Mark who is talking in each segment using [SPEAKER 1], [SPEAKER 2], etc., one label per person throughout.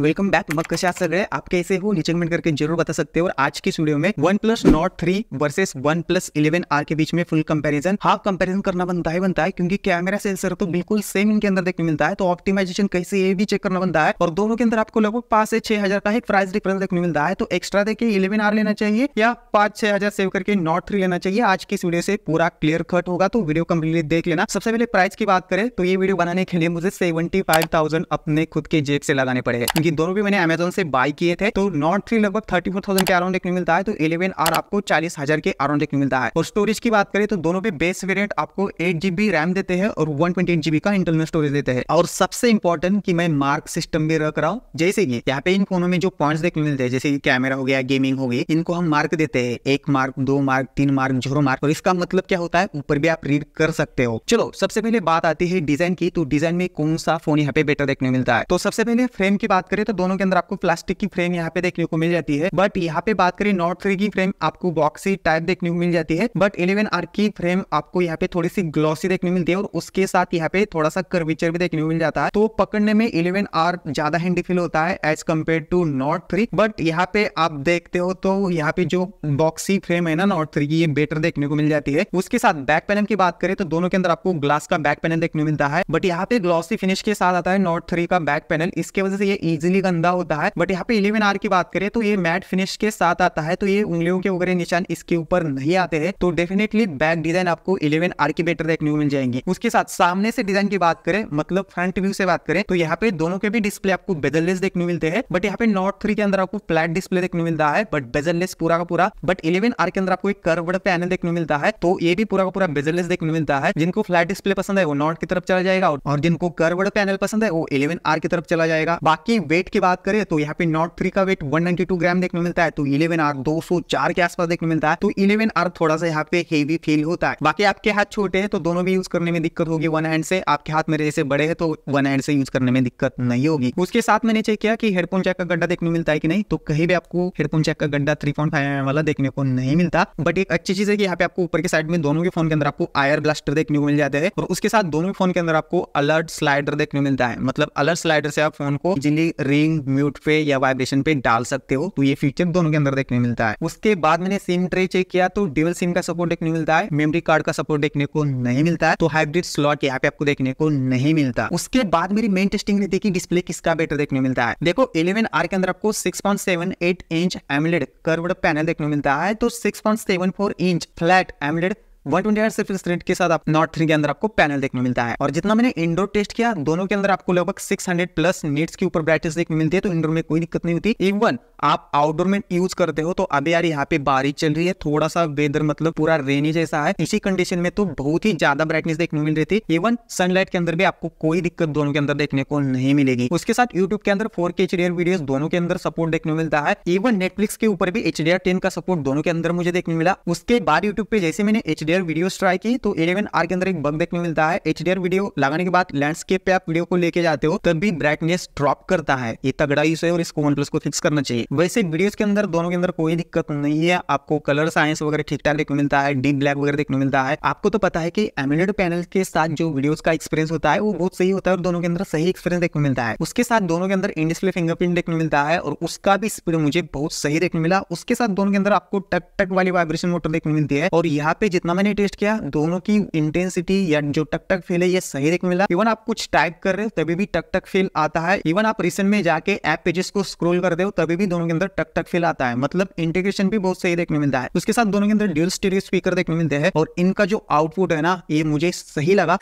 [SPEAKER 1] Welcome back मग कशा सगळे आप कैसे हो नीचे कमेंट करके जरूर बता सकते हो और आज की वीडियो में OnePlus Nord three versus OnePlus eleven R के बीच में फुल कंपैरिजन हाफ कंपैरिजन करना बनता है बनता है क्योंकि कैमरा सेंसर तो बिल्कुल सेम इनके अंदर देखने मिलता है तो ऑप्टिमाइजेशन कैसे ये भी चेक करना बनता है और दोनों के अंदर आपको लगभग पांच से छह हजार का एक प्राइस डिफरेंस देखने मिलता है तो एक्स्ट्रा देखिए इलेवन आर लेना चाहिए या पांच छह हजार सेव करके नॉट थ्री लेना चाहिए आज की स्टूडियो से पूरा क्लियर कट होगा तो वीडियो कम्प्लीटली देख लेना सबसे पहले प्राइस की बात करें तो ये वीडियो बनाने के लिए मुझे सेवेंटी अपने खुद के जेब से लगाने पड़े लेकिन दोनों भी मैंने अमेजोन से बाई किए थे तो नॉट थ्री लगभग थर्टी फोर थाउजेंड के अराउंड देखने मिलता है तो इलेवन आर आपको चालीस हजार के अराउंड देखने मिलता है और स्टोरेज की बात करें तो दोनों पे बेस वेरियंट आपको एट जीबी रैम देते हैं और वन ट्वेंटी एट जीबी का इंटरनल स्टोरेज देते हैं और सबसे इंपॉर्टेंट की मैं मार्क सिस्टम भी रख रहा हूँ जैसे कि यहाँ पे इन फोनों में जो पॉइंट्स देखने मिलते हैं जैसे कैमरा हो गया गेमिंग हो गई इनको हम मार्क देते हैं एक मार्क दो मार्क तीन मार्क जीरो मार्क और इसका मतलब क्या होता है ऊपर भी आप रीड कर सकते हो चलो सबसे पहले बात आती है डिजाइन की तो डिजाइन में कौन सा फोन यहाँ पे बेटर देखने मिलता है तो सबसे पहले फ्रेम की बात करें करें तो दोनों के अंदर आपको प्लास्टिक की फ्रेम यहाँ पे देखने को मिल जाती है बट यहाँ पे बात करें नोट थ्री की फ्रेम आपको बॉक्सी टाइप देखने को मिल जाती है बट इलेवन आर की फ्रेम आपको यहाँ पे थोड़ी सी ग्लॉसी देखने मिलती है और उसके साथ यहाँ पे थोड़ा सा कर्वेचर भी देखने को मिल जाता है तो पकड़ने में इलेवन आर ज्यादा हैंडी फील होता है as compared to Nord three but यहाँ पे आप देखते हो तो यहाँ पे जो बॉक्सी फ्रेम है ना नॉट थ्री की ये बेटर देखने को मिल जाती है उसके साथ बैक पैनल की बात करें तो दोनों के अंदर आपको ग्लास का बैक पैनल देखने को मिलता है बट यहाँ पे ग्लॉसी फिनिश के साथ आता है नॉट थ्री का बैक पैनल इसके वजह से ये इजिली गंदा होता है बट यहाँ पे इलेवन आर की बात करें तो ये मैट फिनिश के साथ आता है तो ये उंगलियों के वगैरह निशान इसके ऊपर नहीं आते हैं तो डेफिनेटली बैक डिजाइन आपको इलेवन आर की बेटर देखने को मिल जाएंगे उसके साथ सामने से डिजाइन की बात करें मतलब फ्रंट व्यू से बात करें तो यहाँ पे दोनों के भी डिस्प्ले आपको बेजललेस देखने मिलते हैं बट यहाँ पे नॉट थ्री के अंदर आपको फ्लैट डिस्प्ले देखने मिलता है बट बेजललेस पूरा का पूरा बट इलेवन आर के अंदर आपको एक कर्वड पैनल देखने मिलता है तो ये भी पूरा का पूरा बेजललेस देखने मिलता है जिनको फ्लैट डिस्प्ले पसंद है वो नॉट की तरफ चला जाएगा और जिनको कर्वड पैनल पसंद है वो इलेवन आर की तरफ चला जाएगा बाकी वेट की बात करें तो यहाँ पे नॉट थ्री का वेट 192 ग्राम देखने मिलता है तो इलेवन आर 204 के आसपास देखने मिलता है तो इलेवन आर थोड़ा सा यहाँ पे हेवी फील होता है बाकी आपके हाथ छोटे हैं तो दोनों भी यूज करने में दिक्कत होगी वन हैंड से आपके हाथ मेरे जैसे बड़े हैं तो वन हैंड से यूज करने में दिक्कत नहीं होगी उसके साथ मैंने चेक किया कि हेडफोन चेक का गड्ढा देखने मिलता है कि नहीं तो कहीं भी आपको हेडफोन चेक का गड्ढा थ्री पॉइंट फाइव वाला देखने को नहीं मिलता बट एक अच्छी चीज है कि यहाँ पे आपको ऊपर के साइड में दोनों के फोन के अंदर आपको आयर ब्लास्टर देखने को मिल जाते हैं और उसके साथ दोनों फोन के अंदर आपको अलर्ट स्लाइडर देखने मिलता है मतलब अलर्ट स्लाइडर से आप फोन को इजिली रिंग म्यूट पे या वाइब्रेशन पे डाल सकते हो तो ये फीचर दोनों के अंदर देखने मिलता है उसके बाद मैंने सिम ट्रे चेक किया तो डिवल सिम का सपोर्ट देखने मिलता है मेमोरी कार्ड का सपोर्ट देखने को नहीं मिलता है तो हाइब्रिड स्लॉट यहाँ पे आपको देखने को नहीं मिलता उसके बाद मेरी मेन टेस्टिंग ने देखी डिस्प्ले किसका बेटर देखने मिलता है देखो इलेवन आर के अंदर आपको six point seven eight inch AMOLED curved panel देखने मिलता है तो six point seven four inch flat AMOLED one twenty सिर्फ स्प्रिंट के साथ नॉट थ्री के अंदर आपको पैनल देखने मिलता है और जितना मैंने इंडोर टेस्ट किया दोनों के अंदर आपको लगभग 600 प्लस नीट्स के ऊपर ब्राइटनेस देखने मिलती है तो इंडोर में कोई दिक्कत नहीं होती इवन आप आउटडोर में यूज करते हो तो अभी यार यहाँ पे बारिश चल रही है थोड़ा सा वेदर मतलब पूरा रेनी जैसा है इसी कंडीशन में तो बहुत ही ज्यादा ब्राइटनेस देखने मिल रही थी इवन सनलाइट के अंदर भी आपको कोई दिक्कत दोनों के अंदर देखने को नहीं मिलेगी उसके साथ यूट्यूब के अंदर फोर के एचडीआर वीडियो दोनों के अंदर सपोर्ट देखने मिलता है इवन नेटफ्लिक्स के ऊपर भी एच डी का सपोर्ट दोनों के अंदर मुझे देखने मिला उसके बाद यूट्यूब पे जैसे मैंने एच एचडीआर वीडियो स्ट्राइक की तो इलेवन आर के अंदर एक बग देखने मिलता है एचडीआर वीडियो लगाने के बाद लैंडस्केप पे आप वीडियो को लेके जाते हो तब भी ब्राइटनेस ड्रॉप करता है ये तगड़ा इशू है और इसको वन प्लस को फिक्स करना चाहिए वैसे वीडियो के अंदर दोनों के अंदर कोई दिक्कत नहीं है आपको कलर साइंस वगैरह ठीक ठाक देखने मिलता है डीप ब्लैक वगैरह देखने मिलता है आपको तो पता है की एमिलेड पैनल के साथ जो वीडियो का एक्सपीरियंस होता है वो बहुत सही होता है और दोनों के अंदर सही एक्सपीरियंस देखने मिलता है उसके साथ दोनों के अंदर इंडिस्प्ले फिंगरप्रिंट देखने मिलता है और उसका भी स्पीड मुझे बहुत सही देखने मिला उसके साथ दोनों के अंदर आपको टक टक वाली वाइब्रेशन मोटर देखने मिलती है और यहाँ पे जितना मैंने टेस्ट किया दोनों की इंटेंसिटी या जो टक टक फेल है ये सही देख मिला इवन आप कुछ टाइप कर रहे हो तभी भी टक टक फेल आता है इवन आप रिसेंट में जाके एप पेजेस को स्क्रोल कर दे तभी भी दोनों के अंदर टक टक फेल आता है मतलब इंटीग्रेशन भी बहुत सही देखने मिलता है उसके साथ दोनों के अंदर ड्यूल स्टेडियो स्पीकर देखने मिलते हैं और इनका जो आउटपुट है ना ये मुझे सही लगा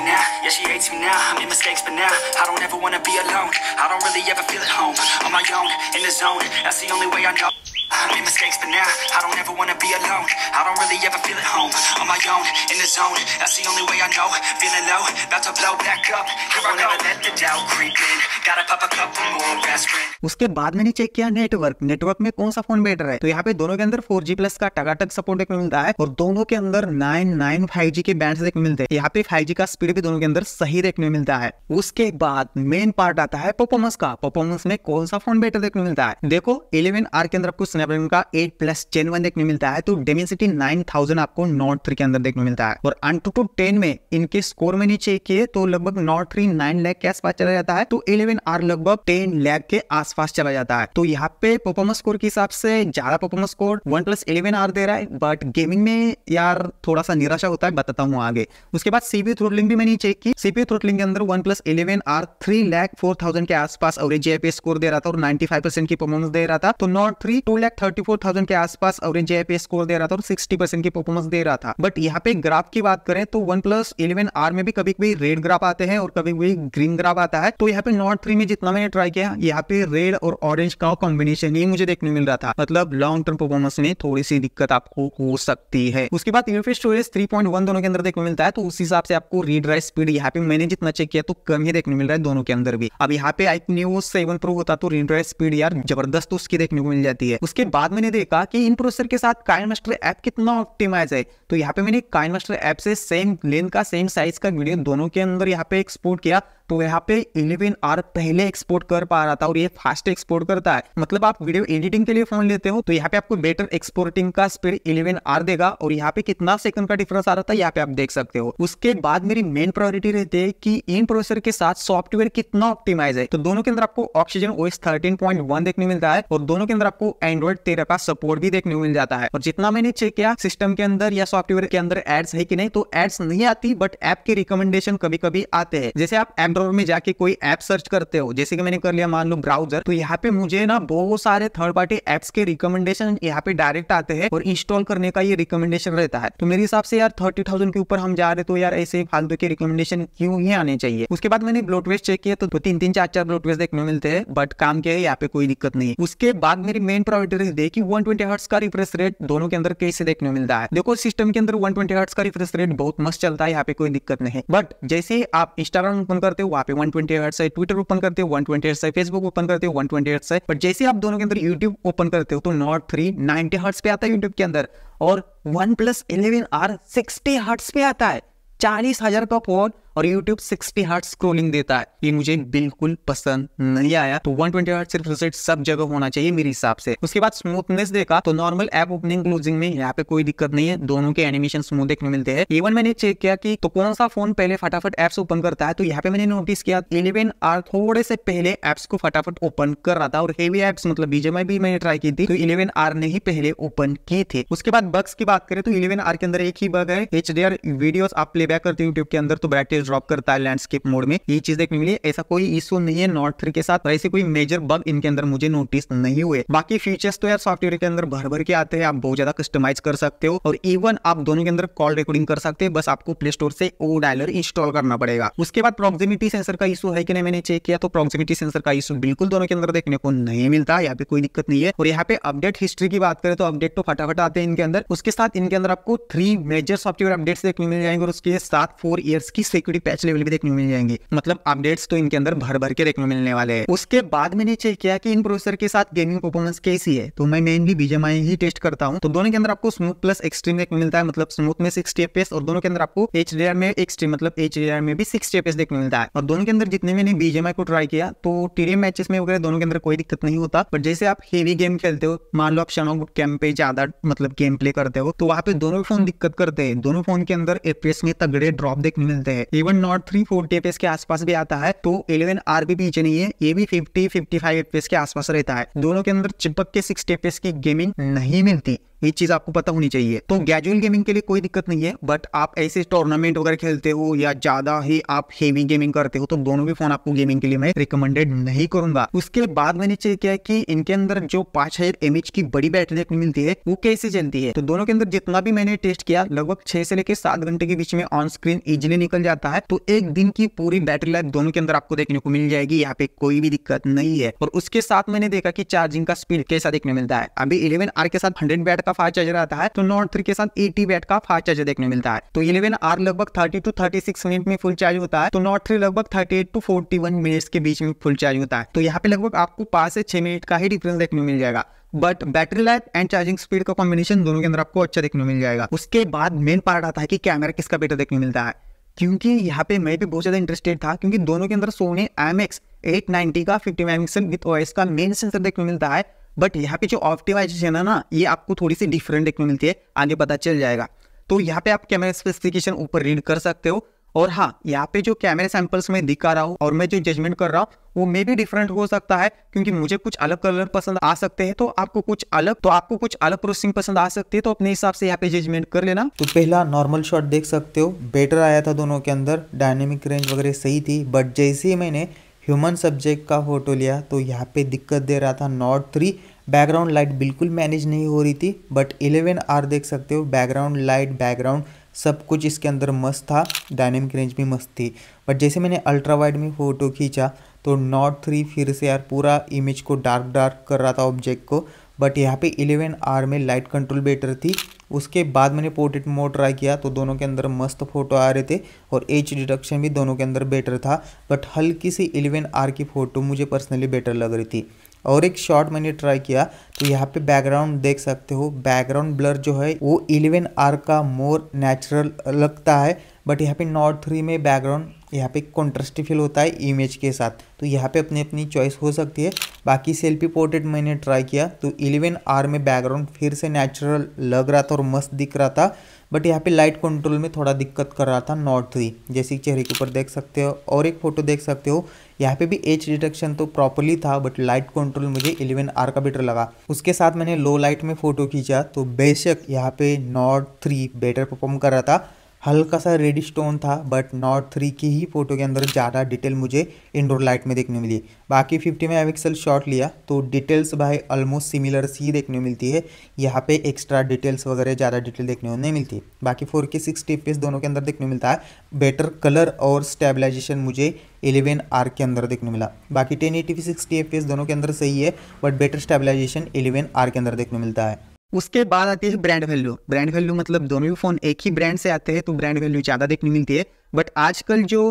[SPEAKER 1] Yeah, she hates me now. I made mistakes, but now I don't ever wanna be alone. I don't really ever feel at home on my own in the zone. That's the only way I know. Made mistakes, but now I don't ever wanna be alone. I don't really ever feel at home. On my own, in the zone. That's the only way I know. Feeling low, about to blow back up. Here I never let the doubt creep in. Gotta pop a couple more aspirin. उसके बाद मैंने check किया network network में कौन सा phone better है तो यहाँ पे दोनों के अंदर 4G प्लस का टकाटक सपोर्ट देखने मिलता है और दोनों के अंदर 99 5G के बैंड देखने मिलते हैं यहाँ पे 5G का स्पीड भी दोनों के अंदर सही देखने को मिलता है उसके बाद मेन पार्ट आता है परफॉर्मेंस का परफॉर्मेंस में कौन सा फोन बेटर देखने मिलता है देखो इलेवन के अंदर आपको स्नैपड्रैगन का एट प्लस चेन वन देखने मिलता है तो डेमेंसिटी नाइन थाउजेंड आपको नॉट थ्री के अंदर देखने मिलता है और अंटू टू टेन में इनके स्कोर में नीचे किए तो लगभग नॉट थ्री नाइन लैक के आसपास चला जाता है तो इलेवन आर लगभग टेन लैक के आसपास चला जाता है तो यहाँ पे परफॉर्मेंस स्कोर के हिसाब से ज्यादा performance score OnePlus eleven R दे रहा है बट गेमिंग में यार थोड़ा सा निराशा होता है बताता हूँ आगे उसके बाद सीपी थ्रोटलिंग भी मैंने चेक की सीपी थ्रोटलिंग के अंदर OnePlus eleven R three lakh four thousand के आसपास एवरेज जेपी स्कोर दे रहा था और नाइन्टी फाइव परसेंट की परफॉर्मेंस दे रहा था तो Nord three two lakh in fact thirty four thousand के आसपास एवरेज आई स्कोर दे रहा था और सिक्सटी परसेंट की परफॉर्मेंस दे रहा था बट यहाँ पे ग्राफ की बात करें तो वन प्लस इलेवन आर में भी कभी कभी रेड ग्राफ आते हैं और कभी कभी ग्रीन ग्राफ आता है तो यहाँ पे नॉट थ्री में जितना मैंने ट्राई किया यहाँ पे रेड और ऑरेंज का कॉम्बिनेशन ही मुझे देखने मिल रहा था मतलब लॉन्ग टर्म परफॉर्मेंस में थोड़ी सी दिक्कत आपको हो सकती है उसके बाद यूफी स्टोरेज 3.1 दोनों के अंदर देखने मिलता है तो उस हिसाब से आपको रीड राइट स्पीड यहाँ पे मैंने जितना चेक किया तो कम ही देखने मिल रहा है दोनों के अंदर भी अब यहाँ पे आई न्यू सेवन प्रो होता तो रीड राइट स्पीड यार जबरदस्त उसकी देखने को मिल जाती है उसके उसके बाद मैंने देखा कि इन प्रोसेसर के साथ काइन मास्टर ऐप कितना ऑप्टिमाइज है तो यहाँ पे मैंने काइन मास्टर ऐप से सेम लेंथ का सेम साइज का वीडियो दोनों के अंदर यहाँ पे एक्सपोर्ट किया तो यहाँ पे इलेवन आर पहले एक्सपोर्ट कर पा रहा था और ये फास्ट एक्सपोर्ट करता है मतलब आप वीडियो एडिटिंग के लिए फोन लेते हो तो यहाँ पे आपको बेटर एक्सपोर्टिंग का स्पीड इलेवन आर देगा और यहाँ पे कितना सेकंड का डिफरेंस आ रहा था यहाँ पे आप देख सकते हो उसके बाद मेरी मेन प्रायोरिटी रहती है की इन प्रोसेसर के साथ सॉफ्टवेयर कितना ऑप्टिमाइज है तो दोनों के अंदर आपको ऑक्सीजन ओएस थर्टीन देखने मिलता है और दोनों के अंदर आपको एंड्रॉइड तेरह का सपोर्ट भी देखने मिल जाता है और जितना मैंने चेक किया सिस्टम के अंदर या सॉफ्टवेयर के अंदर एड्स है कि नहीं तो एड्स नहीं आती बट एप के रिकमेंडेशन कभी कभी आते हैं जैसे आप ऐप स्टोर में जाके कोई ऐप सर्च करते हो जैसे कि मैंने कर लिया मान लो ब्राउजर तो यहाँ पे मुझे ना बहुत सारे थर्ड पार्टी एप्स के रिकमेंडेशन यहाँ पे डायरेक्ट आते हैं और इंस्टॉल करने का ये रिकमेंडेशन रहता है तो मेरे हिसाब से यार थर्टी के ऊपर हम जा रहे तो यार ऐसे फालतू के रिकमेंडेशन क्यों ही आने चाहिए उसके बाद मैंने ब्लोटवेस्ट चेक किया तो तीन तीन चार चार ब्लोटवेस्ट देखने मिलते हैं बट काम के यहाँ पे कोई दिक्कत नहीं उसके बाद मेरी मेन प्रायोरिटी रही कि वन ट्वेंटी का रिफ्रेश रेट दोनों के अंदर कैसे देखने मिलता है देखो सिस्टम के अंदर वन ट्वेंटी का रिफ्रेश रेट बहुत मस्त चलता है यहाँ पे कोई दिक्कत नहीं बट जैसे आप इंस्टाग्राम ओपन करते हो वहाँ पे वन ट्वेंटी है ट्विटर ओपन करते हो वन ट्वेंटी है फेसबुक ओपन करते हो वन ट्वेंटी है बट जैसे आप दोनों के अंदर यूट्यूब ओपन करते हो तो नॉट थ्री नाइनटी हर्ट्स पे आता है यूट्यूब के अंदर और OnePlus eleven R sixty hertz पे आता है चालीस हजार का फोन और YouTube 60 हार्ट स्क्रोलिंग देता है ये मुझे बिल्कुल पसंद नहीं आया तो 120 ट्वेंटी हार्ट सिर्फ रिजल्ट सब जगह होना चाहिए मेरे हिसाब से उसके बाद स्मूथनेस देखा तो नॉर्मल ऐप ओपनिंग क्लोजिंग में यहाँ पे कोई दिक्कत नहीं है दोनों के एनिमेशन स्मूथ देखने मिलते हैं इवन मैंने चेक किया कि तो कौन सा फोन पहले फटाफट एप्स ओपन करता है तो यहाँ पे मैंने नोटिस किया इलेवन आर थोड़े से पहले एप्स को फटाफट ओपन कर रहा था और हेवी एप्स मतलब बीजेमआई भी मैंने ट्राई की थी तो इलेवन आर ने ही पहले ओपन किए थे उसके बाद बग्स की बात करें तो इलेवन आर के अंदर एक ही बग है एच डी आर वीडियो आप प्ले करते यूट्यूब के अंदर तो बैटरी से ड्रॉप करता है लैंडस्केप मोड में ये चीज देखने मिली ऐसा कोई इशू नहीं है नॉट थ्री के साथ ऐसे कोई मेजर बग इनके अंदर मुझे नोटिस नहीं हुए बाकी फीचर्स तो यार सॉफ्टवेयर के अंदर भर भर के आते हैं आप बहुत ज्यादा कस्टमाइज कर सकते हो और इवन आप दोनों के अंदर कॉल रिकॉर्डिंग कर सकते हैं बस आपको प्ले स्टोर से ओ डायलर इंस्टॉल करना पड़ेगा उसके बाद प्रोक्सिमिटी सेंसर का इशू है कि नहीं मैंने चेक किया तो प्रोक्सिमिटी सेंसर का इशू बिल्कुल दोनों के अंदर देखने को नहीं मिलता यहाँ पे कोई दिक्कत नहीं है और यहाँ पे अपडेट हिस्ट्री की बात करें तो अपडेट तो फटाफट आते हैं इनके अंदर उसके साथ इनके अंदर आपको थ्री मेजर सॉफ्टवेयर अपडेट्स देखने मिल जाएंगे और उसके साथ फोर ईयर्स की सिक्वेंस सिक्योरिटी पैच लेवल भी देखने को मिल जाएंगे मतलब अपडेट्स तो इनके अंदर भर भर के देखने को मिलने वाले हैं उसके बाद मैंने चेक किया कि इन प्रोसेसर के साथ गेमिंग परफॉर्मेंस कैसी है तो मैं मेनली बीजेमआई ही टेस्ट करता हूँ तो दोनों के अंदर आपको स्मूथ प्लस एक्सट्रीम देखने मिलता है मतलब स्मूथ में सिक्सटी एफ और दोनों के अंदर आपको एच में एक्सट्रीम मतलब एच में भी सिक्सटी एफ देखने मिलता है और दोनों के अंदर जितने मैंने बीजेमआई को ट्राई किया तो टीडीएम मैचेस में वगैरह दोनों के अंदर कोई दिक्कत नहीं होता पर जैसे आप हेवी गेम खेलते हो मान लो आप शनोग कैंप पे ज्यादा मतलब गेम प्ले करते हो तो वहाँ पे दोनों फोन दिक्कत करते हैं दोनों फोन के अंदर एपीएस में तगड़े ड्रॉप देखने मिलते हैं ये even Nord three forty F के आसपास भी आता है तो इलेवन आर भी पीछे नहीं है ये भी फिफ्टी फिफ्टी फाइव के आसपास रहता है दोनों के अंदर चिपक के सिक्सटी एफ की गेमिंग नहीं मिलती ये चीज आपको पता होनी चाहिए तो गैजुअल हम्म। गेमिंग के लिए कोई दिक्कत नहीं है बट आप ऐसे टूर्नामेंट वगैरह खेलते हो या ज्यादा ही आप हेवी गेमिंग करते हो तो दोनों भी फोन आपको गेमिंग के लिए मैं रिकमेंडेड नहीं करूंगा उसके बाद मैंने चेक किया कि इनके अंदर जो पांच हजार की बड़ी बैटरी देखने मिलती है वो कैसे चलती है तो दोनों के अंदर जितना भी मैंने टेस्ट किया लगभग छह से लेकर सात घंटे के बीच में ऑन स्क्रीन इजिली निकल जाता है तो एक दिन की पूरी बैटरी लाइफ दोनों के अंदर आपको देखने को मिल जाएगी यहाँ पे कोई भी दिक्कत नहीं है और उसके साथ मैंने देखा की चार्जिंग का स्पीड कैसा देखने मिलता है अभी इलेवन आर के साथ हंड्रेड बैट का फास्ट चार्जर आता है तो नोट थ्री के साथ एटी वैट का फास्ट चार्जर देखने मिलता है तो इलेवन आर लगभग thirty two thirty six minute में फुल चार्ज होता है तो नोट थ्री लगभग thirty two forty one minute के बीच में फुल चार्ज होता है तो यहाँ पे लगभग आपको पांच से छह मिनट का ही डिफरेंस देखने मिल जाएगा but battery life and charging speed का कॉम्बिनेशन दोनों के अंदर आपको अच्छा देखने मिल जाएगा उसके बाद मेन पार्ट आता है कि कैमरा किसका बेटर देखने मिलता है क्योंकि यहाँ पे मैं भी बहुत ज़्यादा इंटरेस्टेड था क्योंकि दोनों के अंदर Sony M X eight ninety का fifty mega pixel with OIS का मेन सेंसर देखने मिलता है बट यहाँ पे जो ऑप्टिमाइजेशन है ना ये आपको थोड़ी सी डिफरेंट देखने मिलती है आगे पता चल जाएगा तो यहाँ पे आप कैमरा स्पेसिफिकेशन ऊपर रीड कर सकते हो और हाँ यहाँ पे जो कैमरे सैंपल्स में दिखा रहा हूँ और मैं जो जजमेंट कर रहा हूँ वो मे भी डिफरेंट हो सकता है क्योंकि मुझे कुछ अलग कलर पसंद आ सकते हैं तो आपको कुछ अलग तो आपको कुछ अलग प्रोसेसिंग पसंद आ सकती है तो अपने हिसाब से यहाँ पे जजमेंट कर लेना तो पहला नॉर्मल शॉट देख सकते हो बेटर आया था दोनों के अंदर डायनेमिक रेंज वगैरह सही थी बट जैसे ही मैंने ह्यूमन सब्जेक्ट का फ़ोटो लिया तो यहाँ पे दिक्कत दे रहा था नॉट थ्री बैकग्राउंड लाइट बिल्कुल मैनेज नहीं हो रही थी बट इलेवन आर देख सकते हो बैकग्राउंड लाइट बैकग्राउंड सब कुछ इसके अंदर मस्त था डायनेमिक रेंज भी मस्त थी बट जैसे मैंने अल्ट्रा वाइड में फ़ोटो खींचा तो नॉट थ्री फिर से यार पूरा इमेज को डार्क डार्क कर रहा था ऑब्जेक्ट को बट यहाँ पे इलेवन आर में लाइट कंट्रोल बेटर थी उसके बाद मैंने पोर्ट्रेट मोड ट्राई किया तो दोनों के अंदर मस्त फोटो आ रहे थे और एच डिडक्शन भी दोनों के अंदर बेटर था बट हल्की सी 11 आर की फ़ोटो मुझे पर्सनली बेटर लग रही थी और एक शॉट मैंने ट्राई किया तो यहाँ पे बैकग्राउंड देख सकते हो बैकग्राउंड ब्लर जो है वो इलेवन आर का मोर नेचुरल लगता है बट यहाँ पे नॉट थ्री में बैकग्राउंड यहाँ पे कॉन्ट्रास्टी फील होता है इमेज के साथ तो यहाँ पे अपनी अपनी चॉइस हो सकती है बाकी सेल्फी पोर्ट्रेट मैंने ट्राई किया तो इलेवन आर में बैकग्राउंड फिर से नेचुरल लग रहा था और मस्त दिख रहा था बट यहाँ पे लाइट कंट्रोल में थोड़ा दिक्कत कर रहा था नॉट थ्री जैसे चेहरे के ऊपर देख सकते हो और एक फ़ोटो देख सकते हो यहाँ पे भी एच डिटेक्शन तो प्रॉपरली था बट लाइट कंट्रोल मुझे इलेवन आर का बेटर लगा उसके साथ मैंने लो लाइट में फ़ोटो खींचा तो बेशक यहाँ पे नॉट थ्री बेटर परफॉर्म कर रहा था हल्का सा रेड स्टोन था बट नॉट थ्री की ही फ़ोटो के अंदर ज़्यादा डिटेल मुझे इंडोर लाइट में देखने मिली बाकी फिफ्टी मेगा पिक्सल शॉट लिया तो डिटेल्स भाई ऑलमोस्ट सिमिलर सी देखने मिलती है यहाँ पे एक्स्ट्रा डिटेल्स वगैरह ज़्यादा डिटेल देखने को नहीं मिलती बाकी फोर के सिक्सटी पीस दोनों के अंदर देखने मिलता है बेटर कलर और स्टेबलाइजेशन मुझे एलेवन आर के अंदर देखने मिला बाकी टेन एटी एफ दोनों के अंदर सही है but better stabilisation eleven R के अंदर देखने मिलता है उसके बाद आती है ब्रांड वैल्यू ब्रांड वैल्यू मतलब दोनों ही फोन एक ही ब्रांड से आते हैं तो ब्रांड वैल्यू ज्यादा देखने मिलती है बट आजकल जो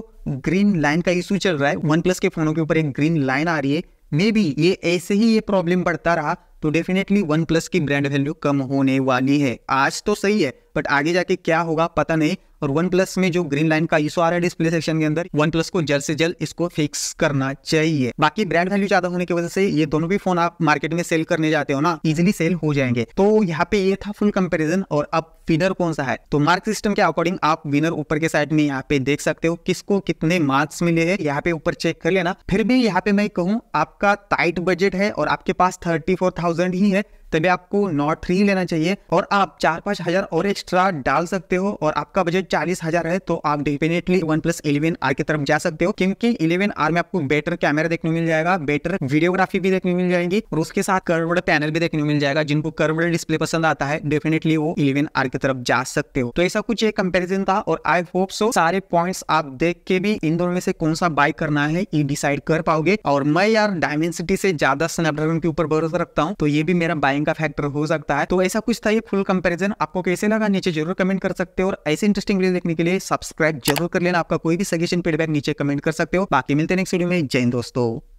[SPEAKER 1] ग्रीन लाइन का इशू चल रहा है वन प्लस के फोनों के ऊपर एक ग्रीन लाइन आ रही है मे बी ये ऐसे ही ये प्रॉब्लम बढ़ता रहा तो डेफिनेटली वन प्लस की ब्रांड वैल्यू कम होने वाली है आज तो सही है बट आगे जाके क्या होगा पता नहीं और वन प्लस में जो ग्रीन लाइन का इशू आ रहा है डिस्प्ले सेक्शन के अंदर वन प्लस को जल्द से जल्द इसको फिक्स करना चाहिए बाकी ब्रांड वैल्यू ज्यादा होने की वजह से ये दोनों भी फोन आप मार्केट में सेल करने जाते हो ना इजिली सेल हो जाएंगे तो यहाँ पे ये था फुल कंपेरिजन और अब विनर कौन सा है तो मार्क सिस्टम के अकॉर्डिंग आप विनर ऊपर के साइड में यहाँ पे देख सकते हो किसको कितने मार्क्स मिले हैं यहाँ पे ऊपर चेक कर लेना फिर भी यहाँ पे मैं कहूँ आपका टाइट बजट है और आपके पास थर्टी फोर थाउजेंड ही है तभी आपको नॉट थ्री लेना चाहिए और आप चार पांच हजार और एक्स्ट्रा डाल सकते हो और आपका बजट चालीस हजार है तो आप definitely OnePlus eleven R की तरफ जा सकते हो क्योंकि इलेवन आर में आपको बेटर कैमरा देखने मिल जाएगा बेटर वीडियोग्राफी भी देखने मिल जाएगी और उसके साथ कर्वड पैनल भी देखने मिल जाएगा जिनको कर्वड डिस्प्ले पसंद आता है डेफिनेटली वो इलेवन आर की तरफ जा सकते हो तो ऐसा कुछ एक कंपेरिजन था और आई होप सो सारे पॉइंट आप देख के भी इन दोनों में से कौन सा बाइक करना है ये डिसाइड कर पाओगे और मैं यार डायमेंसिटी से ज्यादा स्नैपड्रैगन के ऊपर भरोसा रखता हूँ तो ये भी मेरा बाइक टाइम का फैक्टर हो सकता है तो ऐसा कुछ था ये फुल कंपैरिजन आपको कैसे लगा नीचे जरूर कमेंट कर सकते हो और ऐसे इंटरेस्टिंग वीडियो देखने के लिए सब्सक्राइब जरूर कर लेना आपका कोई भी सजेशन फीडबैक नीचे कमेंट कर सकते हो बाकी मिलते हैं नेक्स्ट वीडियो में जय दोस्तों